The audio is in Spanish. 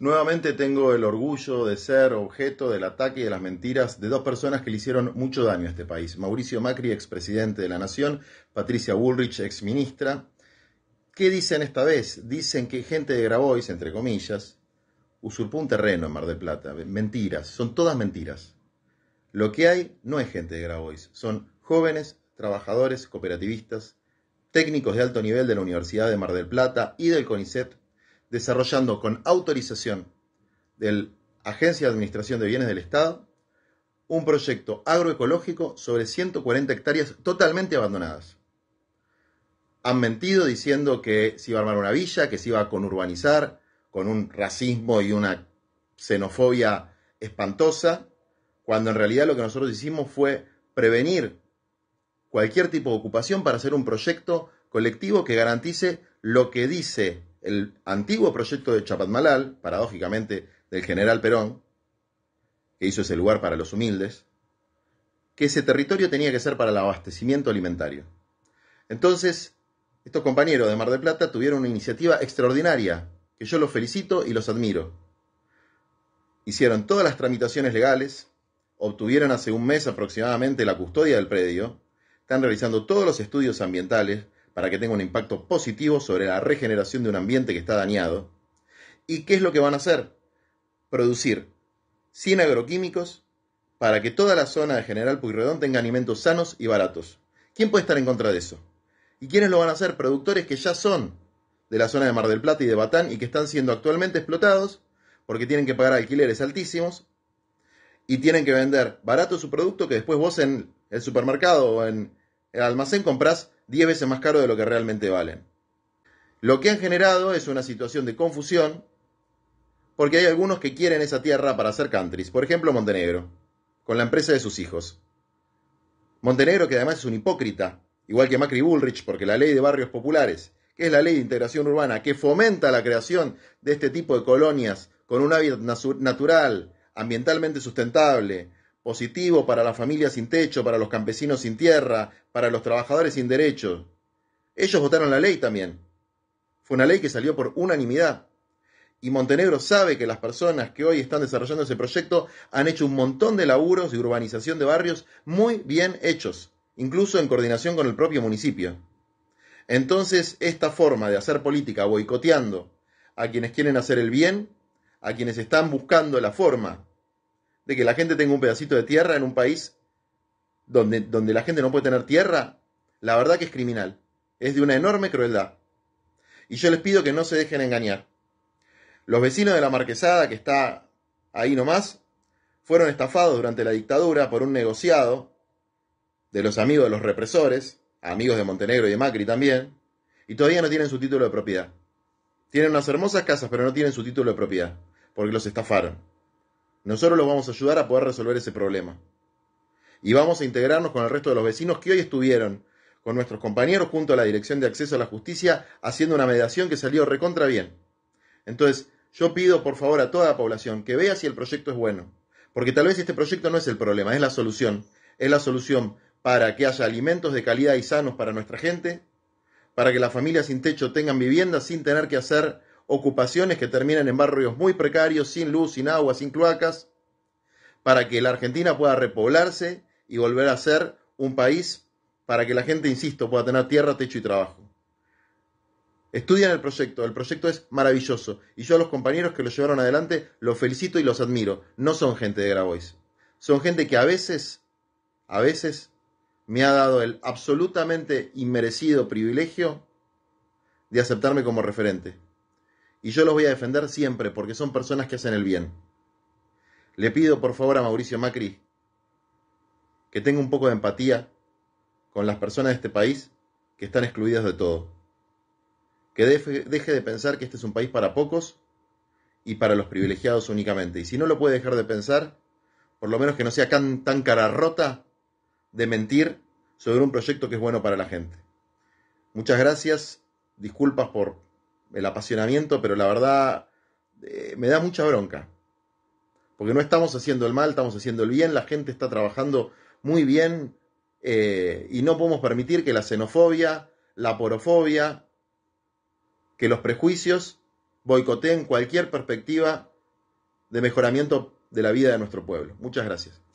Nuevamente tengo el orgullo de ser objeto del ataque y de las mentiras de dos personas que le hicieron mucho daño a este país. Mauricio Macri, expresidente de la Nación, Patricia Bullrich, exministra. ¿Qué dicen esta vez? Dicen que gente de Grabois, entre comillas, usurpó un terreno en Mar del Plata. Mentiras, son todas mentiras. Lo que hay no es gente de Grabois, son jóvenes, trabajadores, cooperativistas, técnicos de alto nivel de la Universidad de Mar del Plata y del CONICET desarrollando con autorización de la Agencia de Administración de Bienes del Estado un proyecto agroecológico sobre 140 hectáreas totalmente abandonadas. Han mentido diciendo que se iba a armar una villa, que se iba a conurbanizar, con un racismo y una xenofobia espantosa, cuando en realidad lo que nosotros hicimos fue prevenir cualquier tipo de ocupación para hacer un proyecto colectivo que garantice lo que dice el antiguo proyecto de Chapatmalal, paradójicamente del general Perón, que hizo ese lugar para los humildes, que ese territorio tenía que ser para el abastecimiento alimentario. Entonces, estos compañeros de Mar del Plata tuvieron una iniciativa extraordinaria, que yo los felicito y los admiro. Hicieron todas las tramitaciones legales, obtuvieron hace un mes aproximadamente la custodia del predio, están realizando todos los estudios ambientales, para que tenga un impacto positivo sobre la regeneración de un ambiente que está dañado. ¿Y qué es lo que van a hacer? Producir 100 agroquímicos para que toda la zona de General Puyredón tenga alimentos sanos y baratos. ¿Quién puede estar en contra de eso? ¿Y quiénes lo van a hacer? Productores que ya son de la zona de Mar del Plata y de Batán y que están siendo actualmente explotados porque tienen que pagar alquileres altísimos y tienen que vender barato su producto que después vos en el supermercado o en el almacén compras, 10 veces más caro de lo que realmente valen. Lo que han generado es una situación de confusión, porque hay algunos que quieren esa tierra para hacer countries, por ejemplo Montenegro, con la empresa de sus hijos. Montenegro que además es un hipócrita, igual que Macri Bullrich, porque la ley de barrios populares, que es la ley de integración urbana, que fomenta la creación de este tipo de colonias con un hábitat natural, ambientalmente sustentable, positivo para las familias sin techo, para los campesinos sin tierra, para los trabajadores sin derechos. Ellos votaron la ley también. Fue una ley que salió por unanimidad. Y Montenegro sabe que las personas que hoy están desarrollando ese proyecto han hecho un montón de laburos de urbanización de barrios muy bien hechos, incluso en coordinación con el propio municipio. Entonces, esta forma de hacer política boicoteando a quienes quieren hacer el bien, a quienes están buscando la forma de que la gente tenga un pedacito de tierra en un país donde, donde la gente no puede tener tierra, la verdad que es criminal. Es de una enorme crueldad. Y yo les pido que no se dejen engañar. Los vecinos de la Marquesada, que está ahí nomás, fueron estafados durante la dictadura por un negociado de los amigos de los represores, amigos de Montenegro y de Macri también, y todavía no tienen su título de propiedad. Tienen unas hermosas casas, pero no tienen su título de propiedad, porque los estafaron. Nosotros los vamos a ayudar a poder resolver ese problema. Y vamos a integrarnos con el resto de los vecinos que hoy estuvieron con nuestros compañeros junto a la Dirección de Acceso a la Justicia haciendo una mediación que salió recontra bien. Entonces, yo pido por favor a toda la población que vea si el proyecto es bueno, porque tal vez este proyecto no es el problema, es la solución. Es la solución para que haya alimentos de calidad y sanos para nuestra gente, para que las familias sin techo tengan vivienda sin tener que hacer ocupaciones que terminan en barrios muy precarios, sin luz, sin agua, sin cloacas, para que la Argentina pueda repoblarse y volver a ser un país para que la gente, insisto, pueda tener tierra, techo y trabajo. Estudian el proyecto, el proyecto es maravilloso y yo a los compañeros que lo llevaron adelante los felicito y los admiro. No son gente de Grabois, son gente que a veces, a veces me ha dado el absolutamente inmerecido privilegio de aceptarme como referente y yo los voy a defender siempre porque son personas que hacen el bien. Le pido por favor a Mauricio Macri que tenga un poco de empatía con las personas de este país que están excluidas de todo. Que deje de pensar que este es un país para pocos y para los privilegiados únicamente. Y si no lo puede dejar de pensar, por lo menos que no sea tan, cara rota de mentir sobre un proyecto que es bueno para la gente. Muchas gracias, disculpas por el apasionamiento, pero la verdad eh, me da mucha bronca. Porque no estamos haciendo el mal, estamos haciendo el bien, la gente está trabajando muy bien eh, y no podemos permitir que la xenofobia, la porofobia, que los prejuicios boicoteen cualquier perspectiva de mejoramiento de la vida de nuestro pueblo. Muchas gracias.